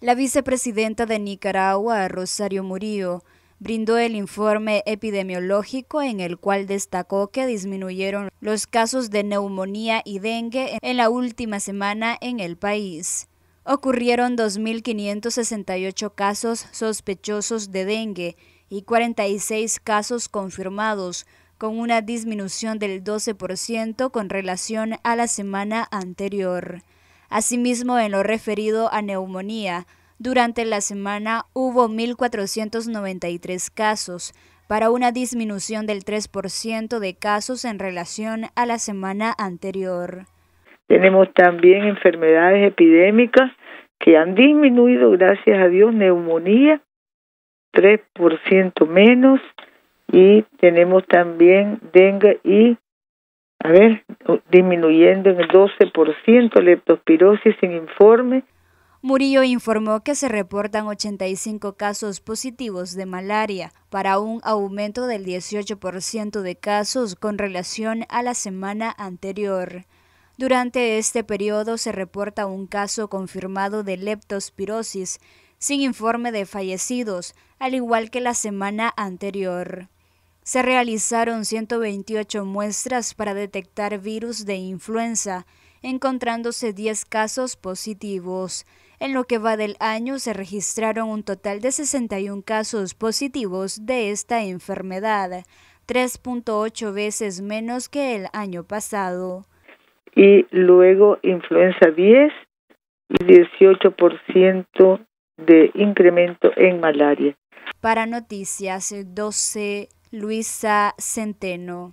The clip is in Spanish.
La vicepresidenta de Nicaragua, Rosario Murillo, brindó el informe epidemiológico en el cual destacó que disminuyeron los casos de neumonía y dengue en la última semana en el país. Ocurrieron 2.568 casos sospechosos de dengue y 46 casos confirmados, con una disminución del 12% con relación a la semana anterior. Asimismo, en lo referido a neumonía, durante la semana hubo 1.493 casos, para una disminución del 3% de casos en relación a la semana anterior. Tenemos también enfermedades epidémicas que han disminuido, gracias a Dios, neumonía, 3% menos, y tenemos también dengue y a ver, disminuyendo en el 12% leptospirosis sin informe. Murillo informó que se reportan 85 casos positivos de malaria, para un aumento del 18% de casos con relación a la semana anterior. Durante este periodo se reporta un caso confirmado de leptospirosis, sin informe de fallecidos, al igual que la semana anterior se realizaron 128 muestras para detectar virus de influenza, encontrándose 10 casos positivos. En lo que va del año se registraron un total de 61 casos positivos de esta enfermedad, 3.8 veces menos que el año pasado. Y luego influenza 10 y 18% de incremento en malaria. Para Noticias 12 Luisa Centeno.